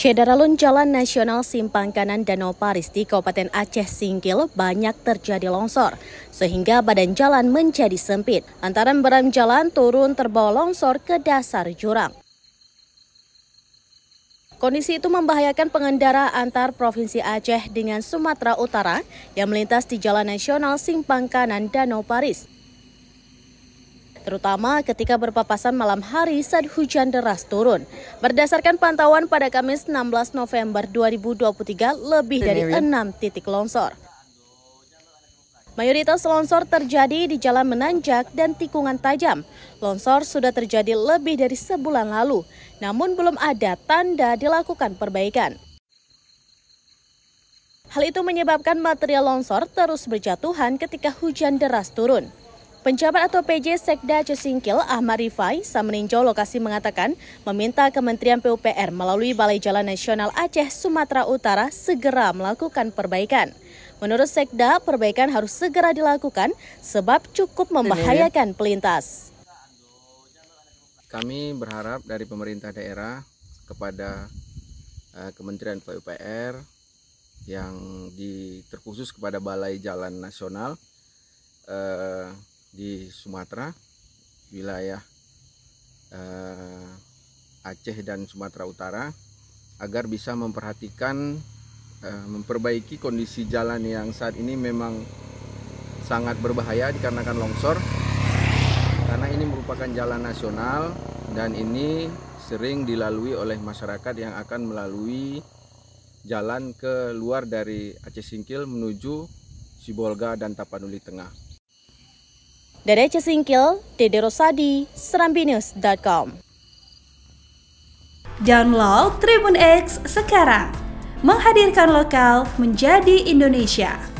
Syedaralun Jalan Nasional Simpang Kanan Danau Paris di Kabupaten Aceh Singkil banyak terjadi longsor, sehingga badan jalan menjadi sempit. antara beram jalan turun terbawa longsor ke dasar jurang. Kondisi itu membahayakan pengendara antar Provinsi Aceh dengan Sumatera Utara yang melintas di Jalan Nasional Simpang Kanan Danau Paris terutama ketika berpapasan malam hari saat hujan deras turun. Berdasarkan pantauan pada Kamis 16 November 2023, lebih dari enam titik longsor. Mayoritas longsor terjadi di jalan menanjak dan tikungan tajam. Longsor sudah terjadi lebih dari sebulan lalu, namun belum ada tanda dilakukan perbaikan. Hal itu menyebabkan material longsor terus berjatuhan ketika hujan deras turun. Penjabat atau PJ Sekda Cesingkil Ahmad Rifai saat meninjau lokasi mengatakan meminta Kementerian PUPR melalui Balai Jalan Nasional Aceh Sumatera Utara segera melakukan perbaikan. Menurut Sekda, perbaikan harus segera dilakukan sebab cukup membahayakan pelintas. Kami berharap dari pemerintah daerah kepada eh, Kementerian PUPR yang di, terkhusus kepada Balai Jalan Nasional eh, di Sumatera, wilayah eh, Aceh dan Sumatera Utara agar bisa memperhatikan eh, memperbaiki kondisi jalan yang saat ini memang sangat berbahaya dikarenakan longsor karena ini merupakan jalan nasional dan ini sering dilalui oleh masyarakat yang akan melalui jalan keluar dari Aceh Singkil menuju Sibolga dan Tapanuli Tengah. Dede Cesingkil, Dede Rosadi, serambinews.com. Download Tribun X sekarang. Menghadirkan lokal menjadi Indonesia.